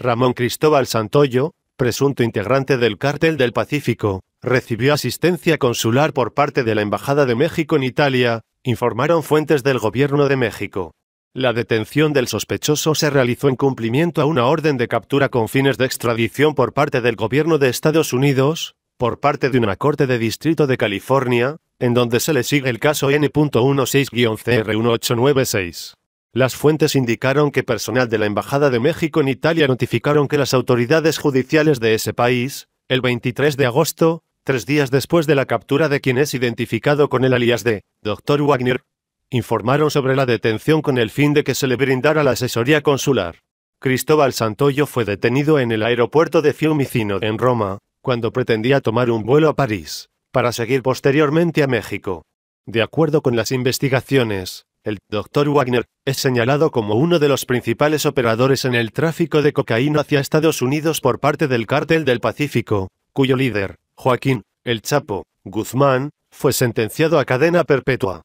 Ramón Cristóbal Santoyo, presunto integrante del cártel del Pacífico, recibió asistencia consular por parte de la Embajada de México en Italia, informaron fuentes del Gobierno de México. La detención del sospechoso se realizó en cumplimiento a una orden de captura con fines de extradición por parte del Gobierno de Estados Unidos, por parte de una Corte de Distrito de California, en donde se le sigue el caso N.16-CR1896. Las fuentes indicaron que personal de la Embajada de México en Italia notificaron que las autoridades judiciales de ese país, el 23 de agosto, tres días después de la captura de quien es identificado con el alias de Dr. Wagner, informaron sobre la detención con el fin de que se le brindara la asesoría consular. Cristóbal Santoyo fue detenido en el aeropuerto de Fiumicino en Roma, cuando pretendía tomar un vuelo a París, para seguir posteriormente a México. De acuerdo con las investigaciones, el Dr. Wagner es señalado como uno de los principales operadores en el tráfico de cocaína hacia Estados Unidos por parte del Cártel del Pacífico, cuyo líder, Joaquín, el Chapo, Guzmán, fue sentenciado a cadena perpetua.